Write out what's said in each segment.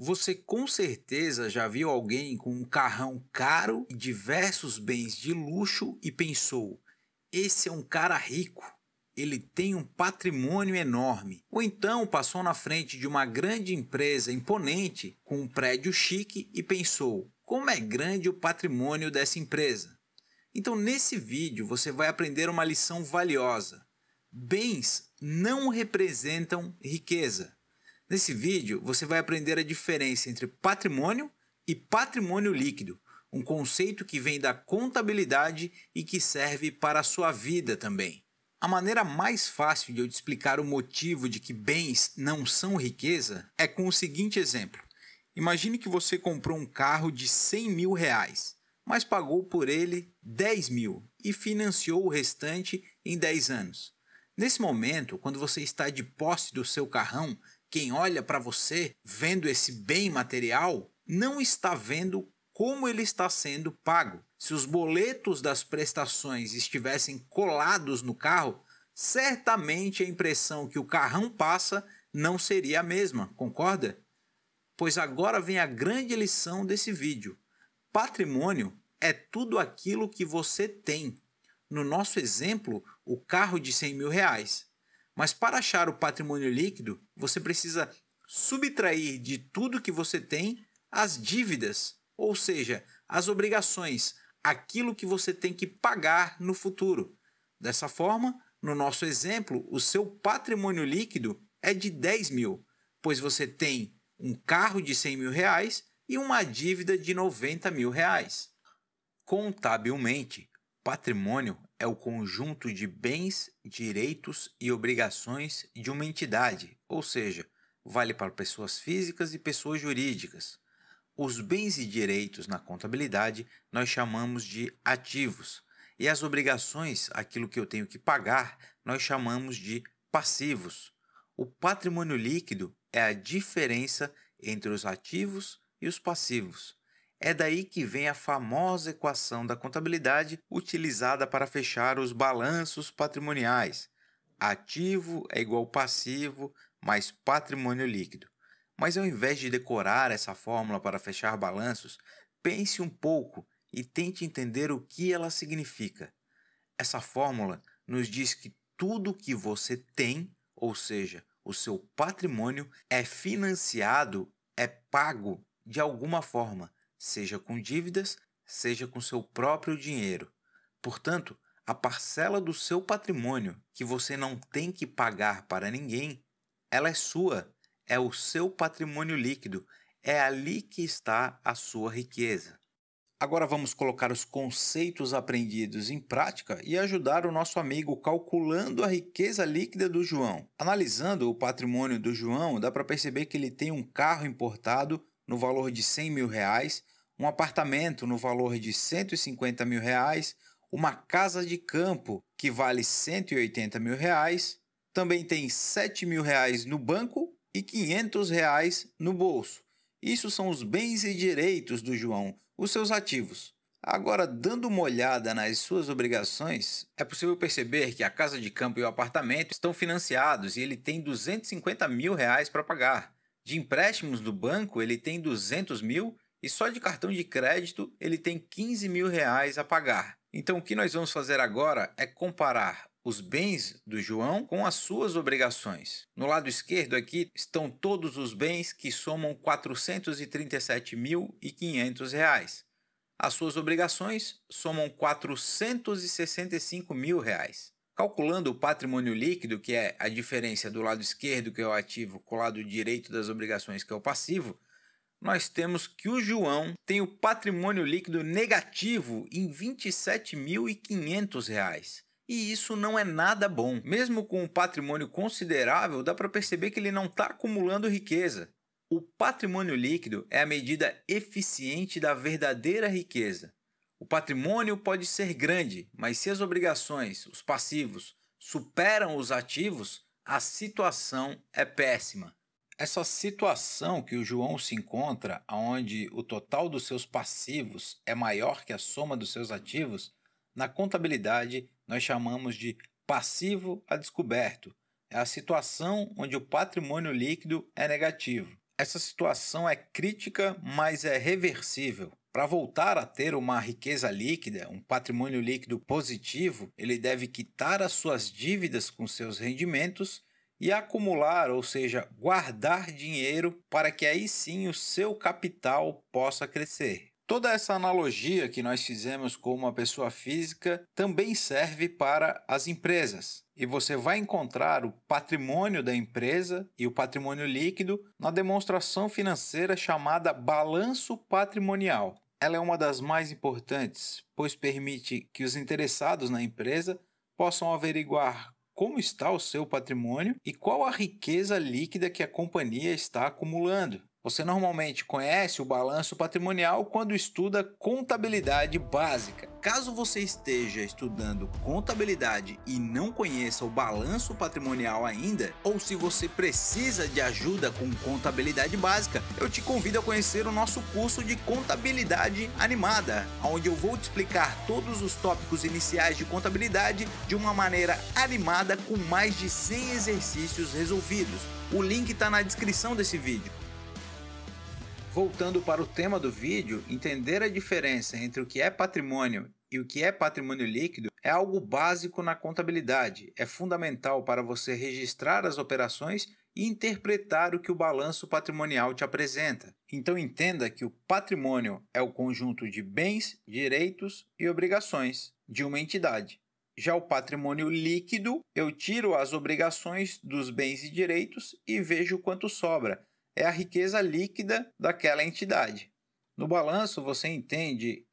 Você com certeza já viu alguém com um carrão caro e diversos bens de luxo e pensou: esse é um cara rico, ele tem um patrimônio enorme. Ou então passou na frente de uma grande empresa imponente com um prédio chique e pensou: como é grande o patrimônio dessa empresa. Então, nesse vídeo, você vai aprender uma lição valiosa: bens não representam riqueza. Nesse vídeo, você vai aprender a diferença entre patrimônio e patrimônio líquido, um conceito que vem da contabilidade e que serve para a sua vida também. A maneira mais fácil de eu te explicar o motivo de que bens não são riqueza é com o seguinte exemplo. Imagine que você comprou um carro de 100 mil reais, mas pagou por ele 10 mil e financiou o restante em 10 anos. Nesse momento, quando você está de posse do seu carrão, quem olha para você vendo esse bem material não está vendo como ele está sendo pago. Se os boletos das prestações estivessem colados no carro, certamente a impressão que o carrão passa não seria a mesma, concorda? Pois agora vem a grande lição desse vídeo. Patrimônio é tudo aquilo que você tem. No nosso exemplo, o carro de 100 mil reais. Mas para achar o patrimônio líquido, você precisa subtrair de tudo que você tem as dívidas, ou seja, as obrigações, aquilo que você tem que pagar no futuro. Dessa forma, no nosso exemplo, o seu patrimônio líquido é de 10 mil, pois você tem um carro de 100 mil reais e uma dívida de 90 mil reais. Contabilmente, patrimônio é o conjunto de bens, direitos e obrigações de uma entidade, ou seja, vale para pessoas físicas e pessoas jurídicas. Os bens e direitos na contabilidade nós chamamos de ativos, e as obrigações, aquilo que eu tenho que pagar, nós chamamos de passivos. O patrimônio líquido é a diferença entre os ativos e os passivos. É daí que vem a famosa equação da contabilidade utilizada para fechar os balanços patrimoniais. Ativo é igual passivo mais patrimônio líquido. Mas ao invés de decorar essa fórmula para fechar balanços, pense um pouco e tente entender o que ela significa. Essa fórmula nos diz que tudo que você tem, ou seja, o seu patrimônio, é financiado, é pago de alguma forma, seja com dívidas, seja com seu próprio dinheiro. Portanto, a parcela do seu patrimônio que você não tem que pagar para ninguém, ela é sua, é o seu patrimônio líquido, é ali que está a sua riqueza. Agora vamos colocar os conceitos aprendidos em prática e ajudar o nosso amigo calculando a riqueza líquida do João. Analisando o patrimônio do João, dá para perceber que ele tem um carro importado no valor de 100 mil reais, um apartamento no valor de 150 mil reais, uma casa de campo que vale 180 mil reais, também tem 7 mil reais no banco e 500 reais no bolso. Isso são os bens e direitos do João, os seus ativos. Agora, dando uma olhada nas suas obrigações, é possível perceber que a casa de campo e o apartamento estão financiados e ele tem 250 mil reais para pagar. De empréstimos do banco, ele tem 200 mil e só de cartão de crédito ele tem 15 mil reais a pagar. Então o que nós vamos fazer agora é comparar os bens do João com as suas obrigações. No lado esquerdo aqui estão todos os bens que somam R$ 437.500. As suas obrigações somam R$ 465 mil. Reais. Calculando o patrimônio líquido, que é a diferença do lado esquerdo, que é o ativo, com o lado direito das obrigações, que é o passivo, nós temos que o João tem o patrimônio líquido negativo em R$ 27.500. E isso não é nada bom. Mesmo com um patrimônio considerável, dá para perceber que ele não está acumulando riqueza. O patrimônio líquido é a medida eficiente da verdadeira riqueza. O patrimônio pode ser grande, mas se as obrigações, os passivos, superam os ativos, a situação é péssima. Essa situação que o João se encontra, onde o total dos seus passivos é maior que a soma dos seus ativos, na contabilidade nós chamamos de passivo a descoberto. É a situação onde o patrimônio líquido é negativo. Essa situação é crítica, mas é reversível. Para voltar a ter uma riqueza líquida, um patrimônio líquido positivo, ele deve quitar as suas dívidas com seus rendimentos e acumular, ou seja, guardar dinheiro para que aí sim o seu capital possa crescer. Toda essa analogia que nós fizemos com uma pessoa física também serve para as empresas. E você vai encontrar o patrimônio da empresa e o patrimônio líquido na demonstração financeira chamada balanço patrimonial. Ela é uma das mais importantes, pois permite que os interessados na empresa possam averiguar como está o seu patrimônio e qual a riqueza líquida que a companhia está acumulando. Você normalmente conhece o balanço patrimonial quando estuda contabilidade básica. Caso você esteja estudando contabilidade e não conheça o balanço patrimonial ainda, ou se você precisa de ajuda com contabilidade básica, eu te convido a conhecer o nosso curso de contabilidade animada, onde eu vou te explicar todos os tópicos iniciais de contabilidade de uma maneira animada com mais de 100 exercícios resolvidos. O link está na descrição desse vídeo. Voltando para o tema do vídeo, entender a diferença entre o que é patrimônio e o que é patrimônio líquido é algo básico na contabilidade, é fundamental para você registrar as operações e interpretar o que o balanço patrimonial te apresenta. Então entenda que o patrimônio é o conjunto de bens, direitos e obrigações de uma entidade. Já o patrimônio líquido, eu tiro as obrigações dos bens e direitos e vejo quanto sobra. É a riqueza líquida daquela entidade. No balanço, você entende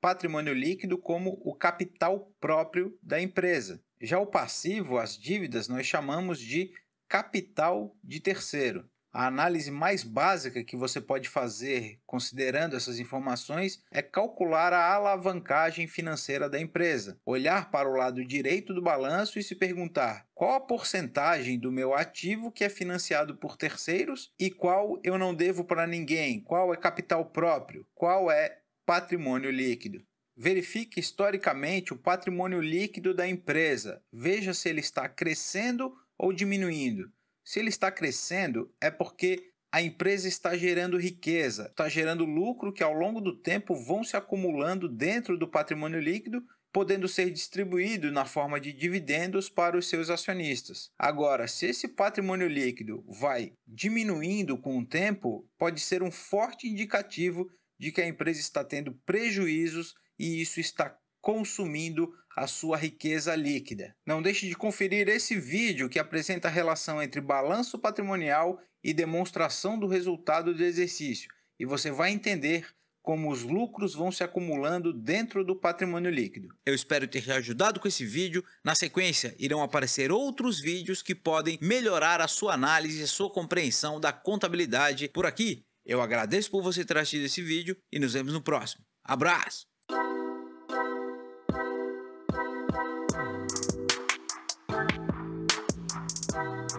patrimônio líquido como o capital próprio da empresa. Já o passivo, as dívidas, nós chamamos de capital de terceiro. A análise mais básica que você pode fazer considerando essas informações é calcular a alavancagem financeira da empresa. Olhar para o lado direito do balanço e se perguntar qual a porcentagem do meu ativo que é financiado por terceiros e qual eu não devo para ninguém, qual é capital próprio, qual é Patrimônio líquido. Verifique historicamente o patrimônio líquido da empresa. Veja se ele está crescendo ou diminuindo. Se ele está crescendo, é porque a empresa está gerando riqueza, está gerando lucro que ao longo do tempo vão se acumulando dentro do patrimônio líquido, podendo ser distribuído na forma de dividendos para os seus acionistas. Agora, se esse patrimônio líquido vai diminuindo com o tempo, pode ser um forte indicativo de que a empresa está tendo prejuízos e isso está consumindo a sua riqueza líquida. Não deixe de conferir esse vídeo que apresenta a relação entre balanço patrimonial e demonstração do resultado do exercício, e você vai entender como os lucros vão se acumulando dentro do patrimônio líquido. Eu espero ter te ajudado com esse vídeo. Na sequência, irão aparecer outros vídeos que podem melhorar a sua análise e sua compreensão da contabilidade por aqui. Eu agradeço por você ter assistido esse vídeo e nos vemos no próximo. Abraço!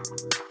Thank you.